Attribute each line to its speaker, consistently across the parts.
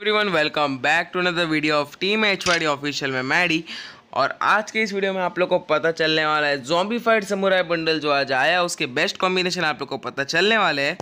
Speaker 1: everyone welcome back to another video of team H Y official में Maddy और आज के इस वीडियो में आप लोग को पता चलने वाला है जॉम्बी फाइट समुराई बंडल जो आज आया उसके बेस्ट कॉम्बिनेशन आप लोग को पता चलने वाले हैं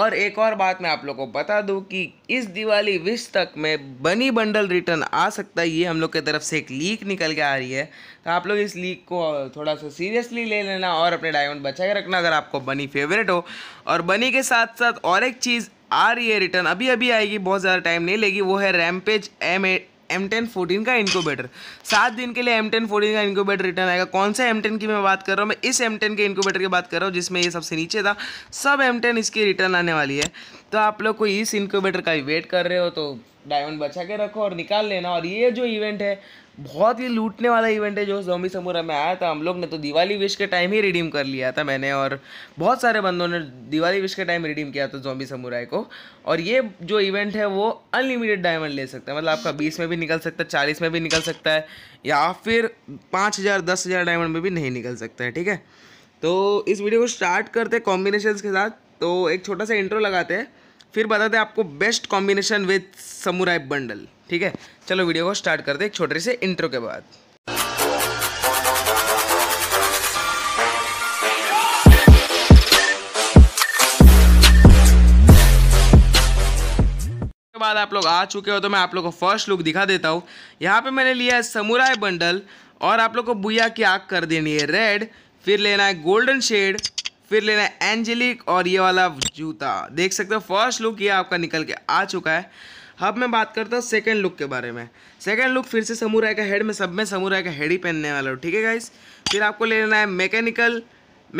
Speaker 1: और एक और बात मैं आप लोग को बता दूं कि इस दिवाली विश तक में बनी बंडल रिटर्न आ सकता है ये हम लोग की तरफ से एक लीक निकल के आ रही है तो आप लोग इस लीक को थोड़ा सा सीरियसली ले लेना और अपने डायमंड बचा के रखना अगर आपको बनी फेवरेट हो और बनी के साथ साथ और एक चीज़ आ रही है रिटर्न अभी अभी आएगी बहुत ज़्यादा टाइम नहीं लेगी वो है Rampage M M ten fourteen का इनक्यूबेटर सात दिन के लिए एम टेन फोर्टीन का इनक्यूबेटर रिटर्न आएगा कौन सा एम टेन की मैं बात कर रहा हूँ मैं इस एम टेन के इनक्यूबेटर की बात कर रहा हूँ जिसमें ये सबसे नीचे था सब एम टेन इसकी रिटर्न आने वाली है तो आप लोग को इस इनक्यूबेटर का वेट कर रहे हो तो डायमंड बचा के रखो और निकाल लेना और ये जो इवेंट है बहुत ही लूटने वाला इवेंट है जो जोम्बी समूरा में आया था हम लोग ने तो दिवाली विश के टाइम ही रिडीम कर लिया था मैंने और बहुत सारे बंदों ने दिवाली विश के टाइम रिडीम किया था जोम्बी समूराई को और ये जो इवेंट है वो अनलिमिटेड डायमंड ले सकता है मतलब आपका बीस में भी निकल सकता है चालीस में भी निकल सकता है या फिर पाँच हज़ार दस हज़ार डायमंड में भी नहीं निकल सकता है ठीक है तो इस वीडियो को स्टार्ट करते कॉम्बिनेशन के साथ तो एक छोटा सा इंट्रो लगाते हैं फिर बताते हैं आपको best combination with samurai bundle ठीक है चलो वीडियो को स्टार्ट करते हैं छोटे से इंट्रो के बाद बाद आप लोग आ चुके हो तो मैं आप लोग को फर्स्ट लुक दिखा देता हूँ यहाँ पे मैंने लिया है समुराय बंडल और आप लोग को बुया की आग कर देनी है रेड फिर लेना है गोल्डन शेड फिर लेना है एंजेलिक और ये वाला जूता देख सकते हो फर्स्ट लुक ये आपका निकल के आ चुका है अब मैं बात करता हूँ सेकंड लुक के बारे में सेकंड लुक फिर से समूराय का हेड में सब में समूराय का हेड ही पहनने वाला हूँ ठीक है गाइस फिर आपको ले लेना है मैकेनिकल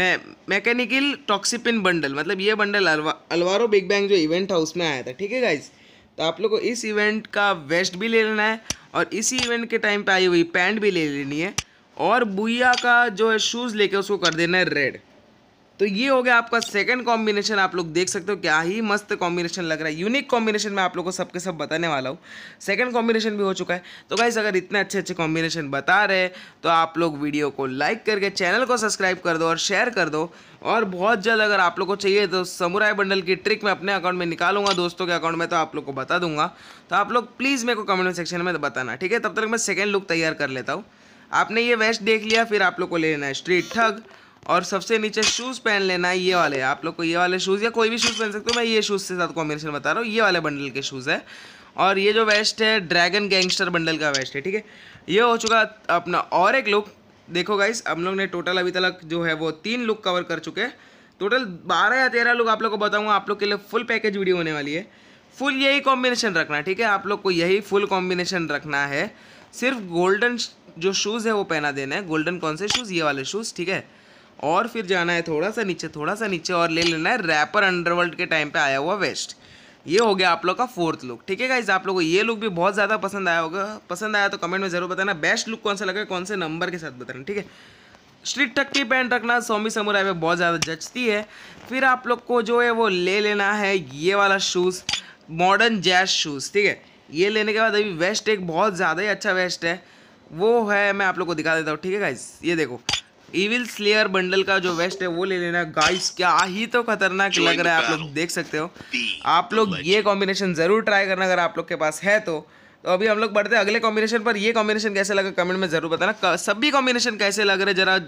Speaker 1: मैं मैकेनिकल टॉक्सीपिन बंडल मतलब ये bundle Alva Alvaro big bang जो इवेंट था उसमें आया था ठीक है गाइस तो आप लोग को इस इवेंट का वेस्ट भी ले लेना है और इसी इवेंट के टाइम पे आई हुई पैंट भी ले लेनी है और बुया का जो है शूज़ लेके उसको कर देना है रेड तो ये हो गया आपका सेकंड कॉम्बिनेशन आप लोग देख सकते हो क्या ही मस्त कॉम्बिनेशन लग रहा है यूनिक कॉम्बिनेशन मैं आप लोग को सबके सब बताने वाला हूँ सेकंड कॉम्बिनेशन भी हो चुका है तो गाइस अगर इतने अच्छे अच्छे कॉम्बिनेशन बता रहे तो आप लोग वीडियो को लाइक करके चैनल को सब्सक्राइब कर दो और शेयर कर दो और बहुत जल्द अगर आप लोग को चाहिए तो समुराय बंडल की ट्रिक मैं अपने अकाउंट में निकालूंगा दोस्तों के अकाउंट में तो आप लोग को बता दूंगा तो आप लोग प्लीज़ मेरे को कमेंट सेक्शन में बताना ठीक है तब तक मैं सेकेंड लुक तैयार कर लेता हूँ आपने ये वेस्ट देख लिया फिर आप लोग को लेना है स्ट्रीट ठग और सबसे नीचे शूज़ पहन लेना है ये वाले आप लोग को ये वाले शूज़ या कोई भी शूज़ पहन सकते हो मैं ये शूज़ के साथ कॉम्बिनेशन बता रहा हूँ ये वाले बंडल के शूज़ है और ये जो वेस्ट है ड्रैगन गैंगस्टर बंडल का वेस्ट है ठीक है ये हो चुका अपना और एक लुक देखो गाइस हम लोग ने टोटल अभी तक जो है वो तीन लुक कवर कर चुके हैं टोटल बारह या तेरह लुक आप लोग को बताऊँगा आप लोग के लिए फुल पैकेज वीडियो होने वाली है फुल यही कॉम्बिनेशन रखना ठीक है आप लोग को यही फुल कॉम्बिनेशन रखना है सिर्फ गोल्डन जो शूज़ है वो पहना देना है गोल्डन कौन से शूज़ ये वाले शूज़ ठीक है और फिर जाना है थोड़ा सा नीचे थोड़ा सा नीचे और ले लेना है रैपर अंडरवर्ल्ड के टाइम पे आया हुआ वेस्ट ये हो गया आप लोग का फोर्थ लुक ठीक है गाइज आप लोगों को ये लुक भी बहुत ज़्यादा पसंद आया होगा पसंद आया तो कमेंट में ज़रूर बताना बेस्ट लुक कौन सा लगा कौन से नंबर के साथ बताना ठीक है स्ट्रीट टक की पैंट रखना सोमी समुराय में बहुत ज़्यादा जचती है फिर आप लोग को जो है वो ले लेना है ये वाला शूज़ मॉडर्न जैज शूज़ ठीक है ये लेने के बाद अभी वेस्ट एक बहुत ज़्यादा ही अच्छा वेस्ट है वो है मैं आप लोग को दिखा देता हूँ ठीक है गाइज ये देखो इविल स्लेयर बंडल का जो वेस्ट है वो ले लेना गाइस क्या ही तो खतरनाक लग रहा है आप लोग देख सकते हो आप लोग ये कॉम्बिनेशन ज़रूर ट्राई करना अगर आप लोग के पास है तो तो अभी हम लोग बढ़ते हैं अगले कॉम्बिनेशन पर ये कॉम्बिनेशन कैसे लगा कमेंट में ज़रूर बताना सभी कॉम्बिनेशन कैसे लग रहे जरा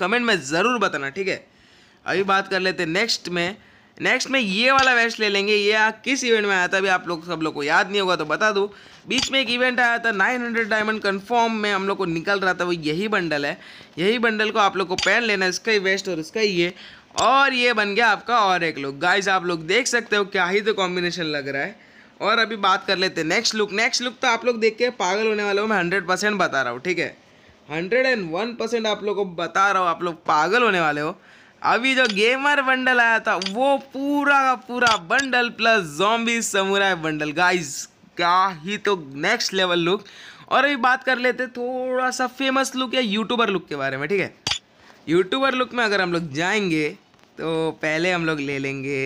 Speaker 1: कमेंट में ज़रूर बताना ठीक है अभी बात कर लेते हैं नेक्स्ट में नेक्स्ट में ये वाला वेस्ट ले लेंगे ये किस इवेंट में आया था अभी आप लोग सब लोग को याद नहीं होगा तो बता दूँ बीच में एक इवेंट आया था 900 डायमंड कंफर्म में हम लोग को निकल रहा था वो यही बंडल है यही बंडल को आप लोग को पहन लेना है इसका ही वेस्ट और इसका ही ये और ये बन गया आपका और एक लुक गाइज आप लोग देख सकते हो क्या ही तो कॉम्बिनेशन लग रहा है और अभी बात कर लेते हैं नेक्स्ट लुक नेक्स्ट लुक तो आप लोग देख के पागल होने वाले हो मैं हंड्रेड परसेंट बता रहा हूँ ठीक है हंड्रेड एंड वन परसेंट आप लोग को बता रहा हूँ आप लोग पागल होने वाले हो अभी जो गेमर बंडल आया था वो पूरा का पूरा bundle plus zombie samurai bundle guys क्या ही तो नेक्स्ट लेवल लुक और अभी बात कर लेते थोड़ा सा फेमस लुक या यूट्यूबर लुक के बारे में ठीक है यूट्यूबर लुक में अगर हम लोग जाएंगे तो पहले हम लोग ले लेंगे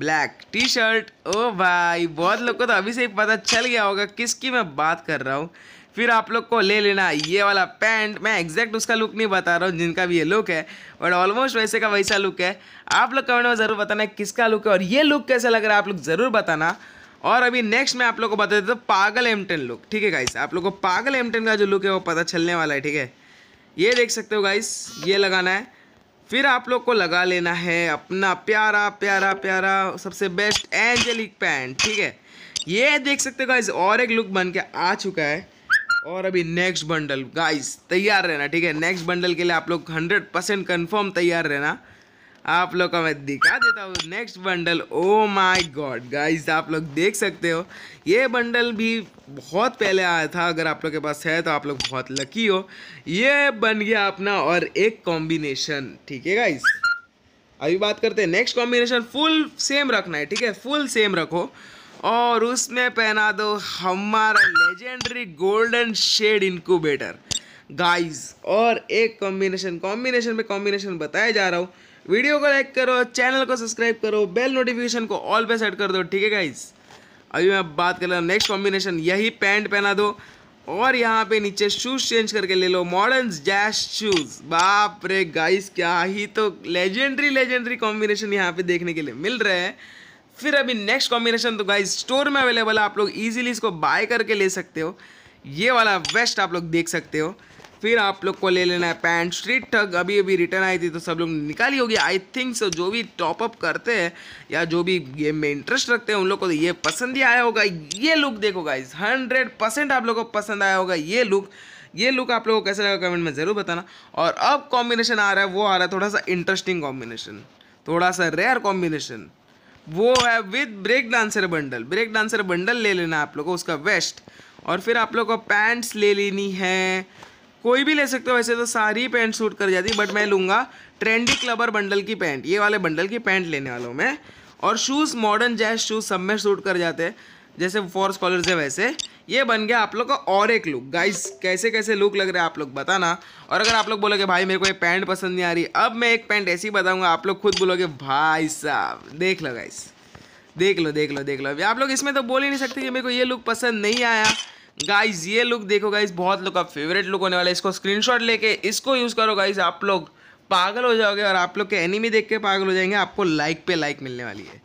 Speaker 1: ब्लैक टी शर्ट ओ भाई बहुत लोग को तो अभी से ही पता चल गया होगा किसकी मैं बात कर रहा हूँ फिर आप लोग को ले लेना ये वाला पैंट मैं एग्जैक्ट उसका लुक नहीं बता रहा हूँ जिनका भी ये लुक है बट ऑलमोस्ट वैसे का वैसा लुक है आप लोग कमेंट में ज़रूर बताना किसका लुक है और ये लुक कैसा लग रहा है आप लोग ज़रूर बताना और अभी नेक्स्ट मैं आप लोग को बता देता हूँ पागल एम लुक ठीक है गाइस आप लोग को पागल एम का जो लुक है वो पता चलने वाला है ठीक है ये देख सकते हो गाइस ये लगाना है फिर आप लोग को लगा लेना है अपना प्यारा प्यारा प्यारा सबसे बेस्ट एंजेलिक पैंट ठीक है ये देख सकते हो गाइस और एक लुक बन के आ चुका है और अभी नेक्स्ट बंडल गाइस तैयार रहना ठीक है नेक्स्ट बंडल के लिए आप लोग हंड्रेड परसेंट कन्फर्म तैयार रहना आप लोग का मैं दिखा देता हूँ next bundle oh my god guys आप लोग देख सकते हो ये बंडल भी बहुत पहले आया था अगर आप लोग के पास है तो आप लोग बहुत लकी हो ये बन गया अपना और एक कॉम्बिनेशन ठीक है गाइस अभी बात करते हैं नेक्स्ट कॉम्बिनेशन फुल सेम रखना है ठीक है फुल सेम रखो और उसमें पहना दो हमारा legendary golden shade incubator guys और एक कॉम्बिनेशन कॉम्बिनेशन में कॉम्बिनेशन बताया जा रहा हूँ वीडियो को लाइक करो चैनल को सब्सक्राइब करो बेल नोटिफिकेशन को ऑल पे सेट कर दो ठीक है गाइस अभी मैं बात कर रहा हूँ नेक्स्ट कॉम्बिनेशन यही पैंट पहना दो और यहाँ पे नीचे शूज़ चेंज करके ले लो मॉडर्न जैश शूज़ बाप रे गाइस क्या ही तो लेजेंडरी लेजेंडरी कॉम्बिनेशन यहाँ पे देखने के लिए मिल रहा है फिर अभी नेक्स्ट कॉम्बिनेशन तो गाइज स्टोर में अवेलेबल है आप लोग ईजिली इसको बाय करके ले सकते हो ये वाला बेस्ट आप लोग देख सकते हो फिर आप लोग को ले लेना है पैंट स्ट्रीट ठग अभी अभी रिटर्न आई थी तो सब लोग निकाली होगी आई थिंक सो जो भी टॉपअप करते हैं या जो भी गेम में इंटरेस्ट रखते हैं उन लोग को तो ये पसंद ही आया होगा ये लुक देखो गाइज हंड्रेड परसेंट आप लोग को पसंद आया होगा ये लुक ये लुक आप लोगों को कैसे लगा कमेंट में ज़रूर बताना और अब कॉम्बिनेशन आ रहा है वो आ रहा है थोड़ा सा इंटरेस्टिंग कॉम्बिनेशन थोड़ा सा रेयर कॉम्बिनेशन वो है with break dancer bundle break dancer bundle ले लेना आप लोग को उसका वेस्ट और फिर आप लोग को पैंट्स ले लेनी है कोई भी ले सकते हो वैसे तो सारी पैंट सूट कर जाती बट मैं लूँगा ट्रेंडी क्लबर बंडल की पैंट ये वाले बंडल की पैंट लेने वाला हूँ मैं और शूज़ मॉडर्न जैज शूज़ सब में सूट कर जाते हैं जैसे फॉर स्कॉलर है वैसे ये बन गया आप लोग का और एक लुक गाइस कैसे कैसे लुक लग रहा है आप लोग बताना और अगर आप लोग बोलोगे भाई मेरे को ये पैंट पसंद नहीं आ रही अब मैं एक पैंट ऐसी बताऊंगा आप लोग खुद बोलोगे भाई साहब देख लो गाइस देख लो देख लो देख लो अभी आप लोग इसमें तो बोल ही नहीं सकते कि मेरे को ये लुक पसंद नहीं आया गाइज ये लुक देखो गाइज बहुत लोग का फेवरेट लुक होने वाला है इसको स्क्रीन लेके इसको यूज़ करो गाइज आप लोग पागल हो जाओगे और आप लोग के एनिमी देख के पागल हो जाएंगे आपको लाइक पे लाइक मिलने वाली है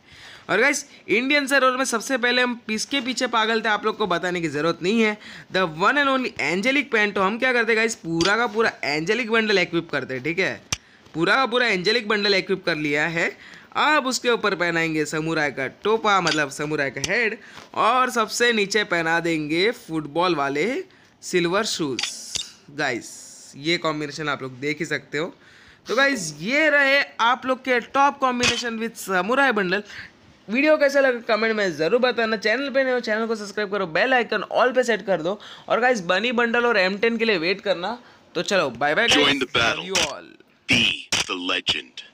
Speaker 1: और गाइस इंडियन सरोवर में सबसे पहले हम पिसके पीछे पागल थे आप लोग को बताने की ज़रूरत नहीं है the one and only angelic pants तो हम क्या करते गाइस पूरा का पूरा एंजेलिक बंडल एक्विप करते हैं ठीक है पूरा का पूरा एंजेलिक बंडल एक्विप कर लिया है अब उसके ऊपर पहनाएंगे समुराय का टोपा मतलब समुराय का हेड और सबसे नीचे पहना देंगे फुटबॉल वाले सिल्वर शूज़ गाइस ये कॉम्बिनेशन आप लोग देख ही सकते हो तो गाइज ये रहे आप लोग के top combination with samurai bundle video कैसा लगा कमेंट में ज़रूर बताना चैनल पे नहीं हो चैनल को सब्सक्राइब करो बेल आइकन ऑल पे सेट कर दो और गाइस बनी बंडल और एम टेन के लिए वेट करना तो चलो bye bye you all the legend